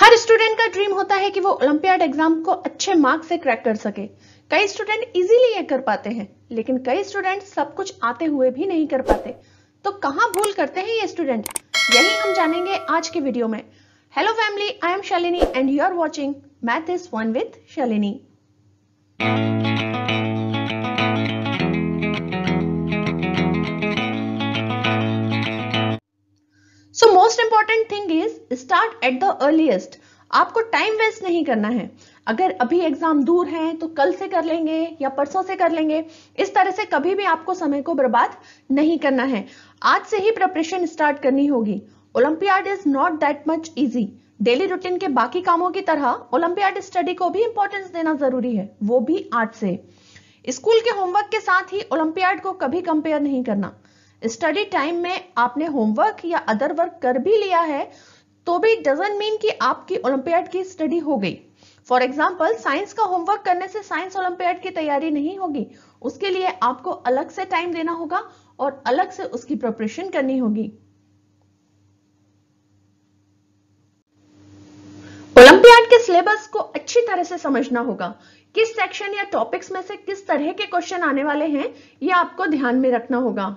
हर student का dream होता है कि वो ओलंपियाड एग्जाम को अच्छे मार्क्स से क्रैक कर सके कई स्टूडेंट इजीली ये कर पाते हैं लेकिन कई स्टूडेंट सब कुछ आते हुए भी नहीं कर पाते तो कहाँ भूल करते हैं ये स्टूडेंट यही हम जानेंगे आज के वीडियो में hello family I am Shalini and you are watching math is one with Shalini most important thing is start at the earliest आपको टाइम वेस्ट नहीं करना है अगर अभी एग्जाम दूर है तो कल से कर लेंगे या परसों से कर लेंगे इस तरह से कभी भी आपको समय को बर्बाद नहीं करना है आज से ही प्रिपरेशन स्टार्ट करनी होगी olympiad is not that much easy daily routine के बाकी कामों की तरह ओलंपियाड स्टडी को भी इंपॉर्टेंस देना जरूरी है वो भी आज से स्कूल के होमवर्क के साथ ही ओलंपियाड को कभी कंपेयर नहीं करना स्टडी टाइम में आपने होमवर्क या अदर वर्क कर भी लिया है तो भी डजेंट मीन कि आपकी ओलंपियाड की स्टडी हो गई फॉर एग्जाम्पल साइंस का होमवर्क करने से साइंस ओलंपियाड की तैयारी नहीं होगी उसके लिए आपको अलग से टाइम देना होगा और अलग से उसकी प्रिपरेशन करनी होगी ओलंपियाड के सिलेबस को अच्छी तरह से समझना होगा किस सेक्शन या टॉपिक्स में से किस तरह के क्वेश्चन आने वाले हैं यह आपको ध्यान में रखना होगा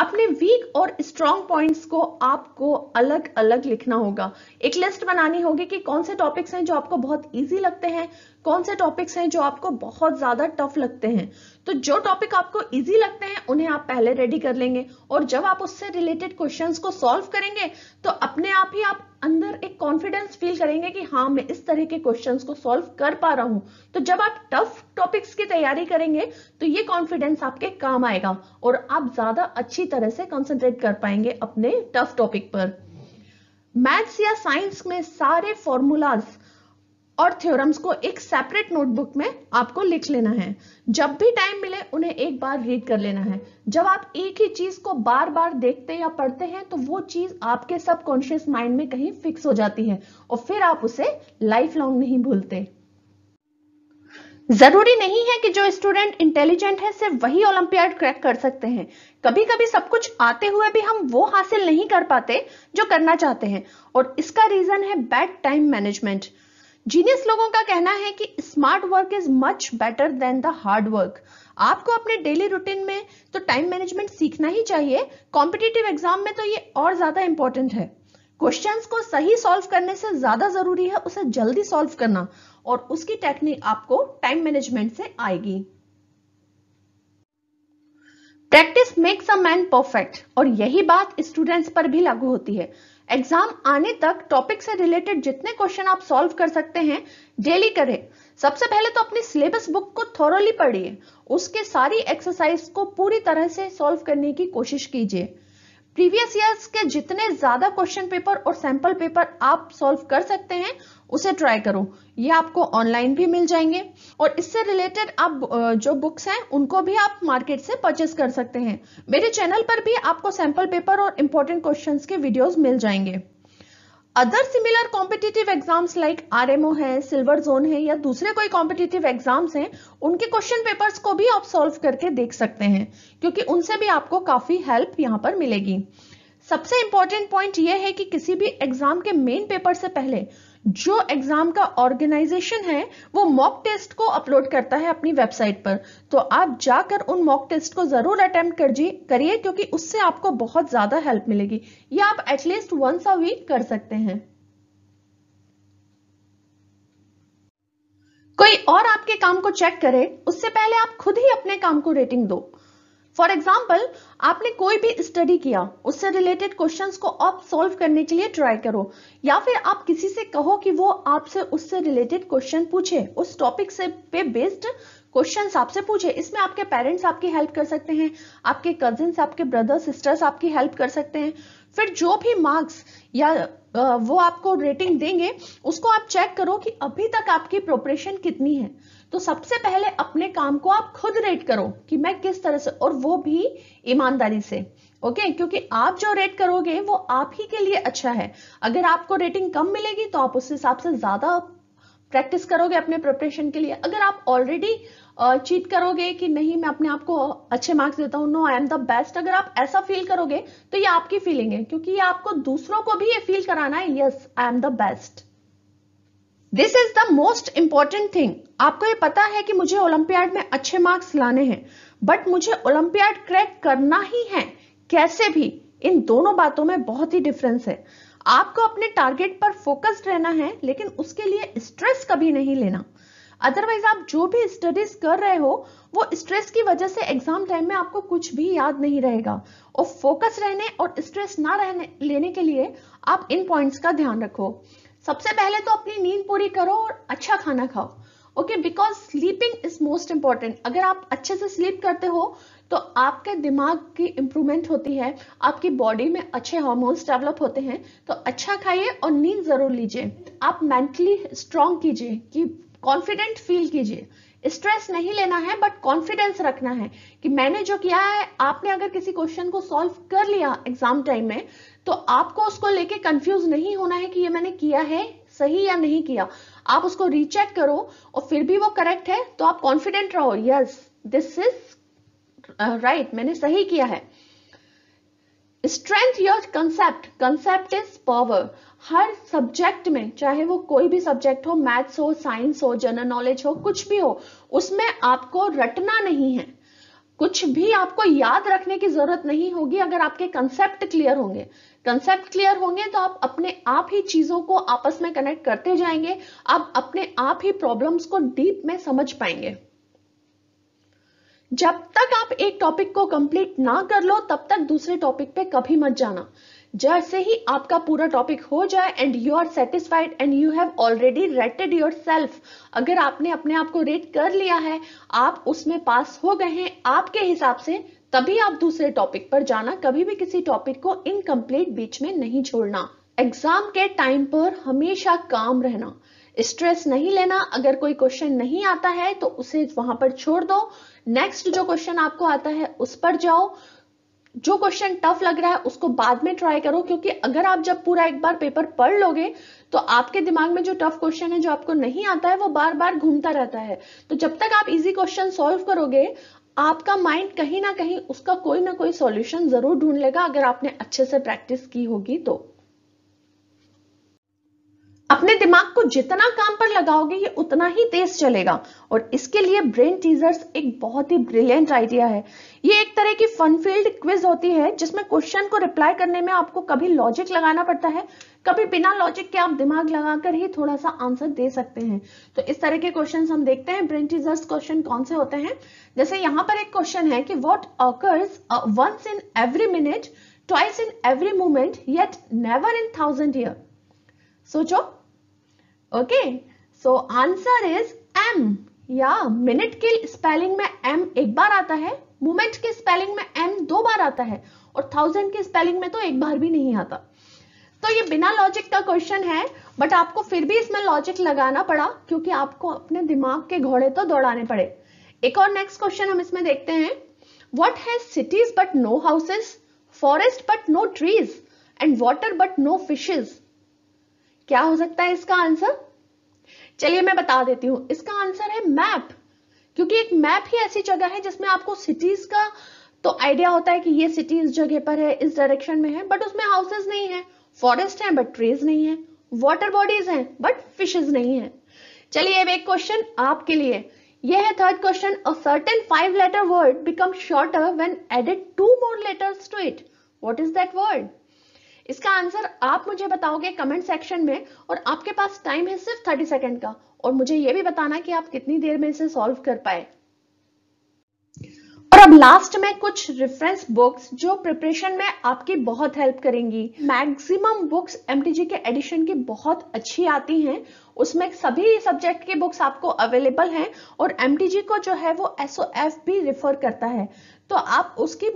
अपने वीक और स्ट्रॉन्ग पॉइंट्स को आपको अलग अलग लिखना होगा एक लिस्ट बनानी होगी कि कौन से टॉपिक्स हैं जो आपको बहुत इजी लगते हैं कौन से टॉपिक्स हैं जो आपको बहुत ज़्यादा टफ लगते हैं तो जो टॉपिक आपको इजी लगते हैं उन्हें आप पहले रेडी कर लेंगे और जब आप उससे रिलेटेड क्वेश्चंस को सॉल्व करेंगे तो अपने आप ही आप अंदर एक कॉन्फिडेंस फील करेंगे कि हाँ मैं इस तरह के क्वेश्चंस को सॉल्व कर पा रहा हूं तो जब आप टफ टॉपिक्स की तैयारी करेंगे तो ये कॉन्फिडेंस आपके काम आएगा और आप ज्यादा अच्छी तरह से कॉन्सेंट्रेट कर पाएंगे अपने टफ टॉपिक पर मैथ्स या साइंस में सारे फॉर्मूलाज और थ्योरम्स को एक सेपरेट नोटबुक में आपको लिख लेना है जब भी टाइम मिले उन्हें एक बार रीड कर लेना है जब आप एक ही चीज को बार बार देखते या पढ़ते हैं तो वो चीज आपके सबकॉन्शियस माइंड में कहीं फिक्स हो जाती है और फिर आप उसे लाइफ लॉन्ग नहीं भूलते जरूरी नहीं है कि जो स्टूडेंट इंटेलिजेंट है सिर्फ वही ओलंपियाड क्रैक कर सकते हैं कभी कभी सब कुछ आते हुए भी हम वो हासिल नहीं कर पाते जो करना चाहते हैं और इसका रीजन है बैड टाइम मैनेजमेंट जीनियस लोगों का कहना है कि smart work is much better than the hard work आपको अपने डेली रूटीन में तो टाइम मैनेजमेंट सीखना ही चाहिए कॉम्पिटेटिव एग्जाम में तो ये और ज्यादा इंपॉर्टेंट है क्वेश्चंस को सही सॉल्व करने से ज्यादा जरूरी है उसे जल्दी सॉल्व करना और उसकी टेक्निक आपको टाइम मैनेजमेंट से आएगी practice makes a man perfect और यही बात स्टूडेंट्स पर भी लागू होती है एग्जाम आने तक टॉपिक से रिलेटेड जितने क्वेश्चन आप सॉल्व कर सकते हैं डेली करें सबसे पहले तो अपनी सिलेबस बुक को थोरली पढ़िए उसके सारी एक्सरसाइज को पूरी तरह से सॉल्व करने की कोशिश कीजिए प्रीवियस ईयर्स के जितने ज्यादा क्वेश्चन पेपर और सैंपल पेपर आप सॉल्व कर सकते हैं उसे ट्राई करो ये आपको ऑनलाइन भी मिल जाएंगे और इससे रिलेटेड आप जो बुक्स हैं उनको भी आप मार्केट से परचेस कर सकते हैं मेरे चैनल पर भी आपको सैंपल पेपर और इंपॉर्टेंट क्वेश्चंस के वीडियोस मिल जाएंगे other similar competitive exams like ओ है सिल्वर जोन है या दूसरे कोई कॉम्पिटेटिव एग्जाम्स हैं उनके क्वेश्चन पेपर्स को भी आप सॉल्व करके देख सकते हैं क्योंकि उनसे भी आपको काफी हेल्प यहाँ पर मिलेगी सबसे इंपॉर्टेंट पॉइंट यह है कि किसी भी एग्जाम के मेन पेपर से पहले जो एग्जाम का ऑर्गेनाइजेशन है वो मॉक टेस्ट को अपलोड करता है अपनी वेबसाइट पर तो आप जाकर उन मॉक टेस्ट को जरूर अटेम्प्ट करिए क्योंकि उससे आपको बहुत ज्यादा हेल्प मिलेगी ये आप एटलीस्ट वंस अ वीक कर सकते हैं कोई और आपके काम को चेक करे उससे पहले आप खुद ही अपने काम को रेटिंग दो फॉर एग्जाम्पल आपने कोई भी स्टडी किया उससे रिलेटेड क्वेश्चन को आप सोल्व करने के लिए ट्राई करो या फिर आप किसी से कहो कि वो आपसे उससे रिलेटेड क्वेश्चन पूछे उस टॉपिक से पे बेस्ड क्वेश्चन आपसे पूछे इसमें आपके पेरेंट्स आपकी हेल्प कर सकते हैं आपके कजिन्स आपके ब्रदर सिस्टर्स आपकी हेल्प कर सकते हैं फिर जो भी मार्क्स या वो आपको रेटिंग देंगे उसको आप चेक करो कि अभी तक आपकी प्रोपरेशन कितनी है तो सबसे पहले अपने काम को आप खुद रेट करो कि मैं किस तरह से और वो भी ईमानदारी से ओके okay? क्योंकि आप जो रेट करोगे वो आप ही के लिए अच्छा है अगर आपको रेटिंग कम मिलेगी तो आप उस हिसाब से ज्यादा प्रैक्टिस करोगे अपने प्रिपरेशन के लिए अगर आप ऑलरेडी चीट करोगे कि नहीं मैं अपने आप को अच्छे मार्क्स देता हूँ no I am the best अगर आप ऐसा फील करोगे तो ये आपकी फीलिंग है क्योंकि ये आपको दूसरों को भी ये फील कराना है yes I am the best this is the most important thing आपको ये पता है कि मुझे ओलंपियाड में अच्छे मार्क्स लाने हैं बट मुझे ओलंपियाड क्रैक करना ही है कैसे भी इन दोनों बातों में बहुत ही डिफरेंस है आपको अपने टारगेट पर फोकस्ड रहना है लेकिन उसके लिए स्ट्रेस कभी नहीं लेना अदरवाइज आप जो भी स्टडीज कर रहे हो वो स्ट्रेस की वजह से एग्जाम टाइम में आपको कुछ भी याद नहीं रहेगा और फोकस रहने और स्ट्रेस ना रहने लेने के लिए आप इन पॉइंट्स का ध्यान रखो सबसे पहले तो अपनी नींद पूरी करो और अच्छा खाना खाओ okay because sleeping is most important अगर आप अच्छे से स्लीप करते हो तो आपके दिमाग की इंप्रूवमेंट होती है आपकी बॉडी में अच्छे हॉर्मोन्स डेवलप होते हैं तो अच्छा खाइए और नींद जरूर लीजिए आप मेंटली स्ट्रांग कीजिए कि कॉन्फिडेंट फील कीजिए स्ट्रेस नहीं लेना है बट कॉन्फिडेंस रखना है कि मैंने जो किया है आपने अगर किसी क्वेश्चन को सॉल्व कर लिया एग्जाम टाइम में तो आपको उसको लेके कंफ्यूज नहीं होना है कि ये मैंने किया है सही या नहीं किया आप उसको रीचेक करो और फिर भी वो करेक्ट है तो आप कॉन्फिडेंट रहो यस दिस इज राइट मैंने सही किया है strength your concept concept is power हर सब्जेक्ट में चाहे वो कोई भी सब्जेक्ट हो मैथ्स हो साइंस हो जनरल नॉलेज हो कुछ भी हो उसमें आपको रटना नहीं है कुछ भी आपको याद रखने की जरूरत नहीं होगी अगर आपके कंसेप्ट क्लियर होंगे कंसेप्ट क्लियर होंगे तो आप अपने आप ही चीजों को आपस में कनेक्ट करते जाएंगे आप अपने आप ही प्रॉब्लम्स को डीप में समझ पाएंगे जब तक आप एक टॉपिक को कंप्लीट ना कर लो तब तक दूसरे टॉपिक पे कभी मत जाना जैसे ही आपका पूरा टॉपिक हो जाए and you are satisfied and you have already rated yourself अगर आपने अपने आप को रेट कर लिया है आप उसमें पास हो गए हैं आपके हिसाब से तभी आप दूसरे टॉपिक पर जाना कभी भी किसी टॉपिक को इनकम्प्लीट बीच में नहीं छोड़ना एग्जाम के टाइम पर हमेशा काम रहना स्ट्रेस नहीं लेना अगर कोई क्वेश्चन नहीं आता है तो उसे वहां पर छोड़ दो नेक्स्ट जो क्वेश्चन आपको आता है उस पर जाओ जो क्वेश्चन टफ लग रहा है उसको बाद में ट्राई करो क्योंकि अगर आप जब पूरा एक बार पेपर पढ़ लोगे तो आपके दिमाग में जो टफ क्वेश्चन है जो आपको नहीं आता है वो बार बार घूमता रहता है तो जब तक आप इजी क्वेश्चन सॉल्व करोगे आपका माइंड कहीं ना कहीं उसका कोई ना कोई सॉल्यूशन जरूर ढूंढ लेगा अगर आपने अच्छे से प्रैक्टिस की होगी तो अपने दिमाग को जितना काम पर लगाओगे ये उतना ही तेज चलेगा और इसके लिए ब्रेन टीजर्स एक बहुत ही ब्रिलियंट आइडिया है ये एक तरह की फन फील्ड क्विज होती है जिसमें क्वेश्चन को रिप्लाई करने में आपको कभी लॉजिक लगाना पड़ता है कभी बिना लॉजिक के आप दिमाग लगाकर ही थोड़ा सा आंसर दे सकते हैं तो इस तरह के क्वेश्चन हम देखते हैं ब्रेन टीजर्स क्वेश्चन कौन से होते हैं जैसे यहाँ पर एक क्वेश्चन है कि what occurs once in every minute twice in every moment yet never in thousand year सोचो okay so answer is M या मिनट के स्पेलिंग में एम एक बार आता है मोमेंट के स्पेलिंग में एम दो बार आता है और थाउजेंड के स्पेलिंग में तो एक बार भी नहीं आता तो ये बिना लॉजिक का क्वेश्चन है बट आपको फिर भी इसमें लॉजिक लगाना पड़ा क्योंकि आपको अपने दिमाग के घोड़े तो दौड़ाने पड़े एक और नेक्स्ट क्वेश्चन हम इसमें देखते हैं what has cities but no houses forest but no trees and water but no fishes क्या हो सकता है इसका आंसर चलिए मैं बता देती हूँ इसका आंसर है मैप क्योंकि एक मैप ही ऐसी जगह है जिसमें आपको सिटीज का तो आइडिया होता है कि ये सिटी इस जगह पर है इस डायरेक्शन में है बट उसमें हाउसेज नहीं है फॉरेस्ट है बट ट्रीज नहीं है वॉटर बॉडीज हैं बट फिशेज नहीं है चलिए अब एक क्वेश्चन आपके लिए यह है third question a certain five letter word become shorter when added two more letters to it what is that word इसका आंसर आप मुझे बताओगे कमेंट सेक्शन में और आपके पास टाइम है सिर्फ थर्टी सेकेंड का और मुझे यह भी बताना कि आप कितनी देर में इसे सॉल्व कर पाए और अब लास्ट में कुछ रेफरेंस बुक्स जो प्रिपरेशन में आपकी बहुत हेल्प करेंगी मैक्सिमम बुक्स एमटीजी के एडिशन की बहुत अच्छी आती हैं उसमें सभी सब्जेक्ट की बुक्स आपको अवेलेबल हैं और एम को जो है वो एस भी रिफर करता है तो आप उसकी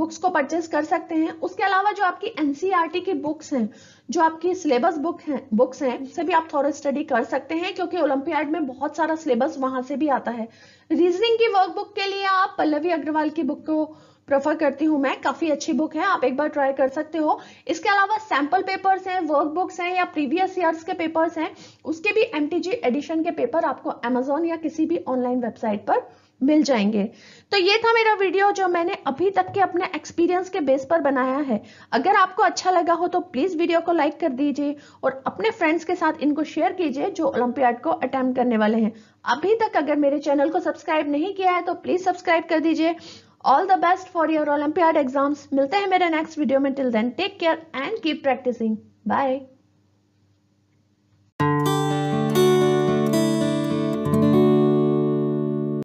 बुक्स को परचेज कर सकते हैं उसके अलावा जो आपकी एनसीईआरटी e की बुक्स हैं जो आपकी सिलेबस बुक हैं बुक्स हैं उससे भी आप थोड़ा स्टडी कर सकते हैं क्योंकि ओलंपियाड में बहुत सारा सिलेबस वहां से भी आता है रीजनिंग की वर्कबुक के लिए आप पल्लवी अग्रवाल की बुक को प्रेफर करती हूँ मैं काफी अच्छी बुक है आप एक बार ट्राई कर सकते हो इसके अलावा सैंपल पेपर्स हैं बुक्स हैं या प्रीवियस ईयर्स के पेपर्स हैं उसके भी एम एडिशन के पेपर आपको अमेजोन या किसी भी ऑनलाइन वेबसाइट पर मिल जाएंगे तो ये था मेरा वीडियो जो मैंने अभी तक के अपने एक्सपीरियंस के बेस पर बनाया है अगर आपको अच्छा लगा हो तो प्लीज़ वीडियो को लाइक कर दीजिए और अपने फ्रेंड्स के साथ इनको शेयर कीजिए जो ओलंपियाड को अटेम्प्ट करने वाले हैं अभी तक अगर मेरे चैनल को सब्सक्राइब नहीं किया है तो प्लीज़ सब्सक्राइब कर दीजिए All the best for your Olympiad exams. Milte hain mere next video mein. Till then, take care and keep practicing. Bye.